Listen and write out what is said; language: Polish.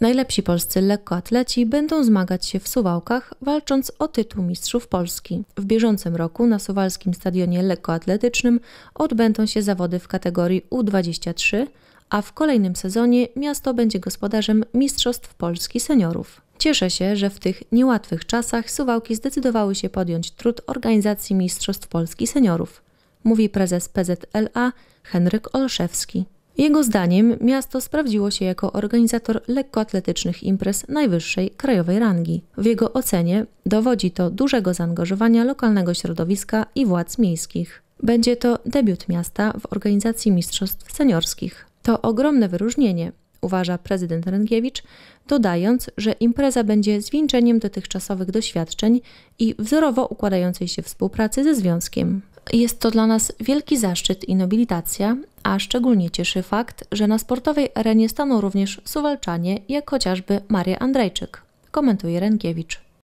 Najlepsi polscy lekkoatleci będą zmagać się w Suwałkach, walcząc o tytuł Mistrzów Polski. W bieżącym roku na Suwalskim Stadionie Lekkoatletycznym odbędą się zawody w kategorii U23, a w kolejnym sezonie miasto będzie gospodarzem Mistrzostw Polski Seniorów. Cieszę się, że w tych niełatwych czasach Suwałki zdecydowały się podjąć trud organizacji Mistrzostw Polski Seniorów, mówi prezes PZLA Henryk Olszewski. Jego zdaniem miasto sprawdziło się jako organizator lekkoatletycznych imprez najwyższej krajowej rangi. W jego ocenie dowodzi to dużego zaangażowania lokalnego środowiska i władz miejskich. Będzie to debiut miasta w organizacji mistrzostw seniorskich. To ogromne wyróżnienie, uważa prezydent Rękiewicz, dodając, że impreza będzie zwieńczeniem dotychczasowych doświadczeń i wzorowo układającej się współpracy ze związkiem. Jest to dla nas wielki zaszczyt i nobilitacja, a szczególnie cieszy fakt, że na sportowej arenie staną również suwalczanie, jak chociażby Maria Andrejczyk, komentuje Renkiewicz.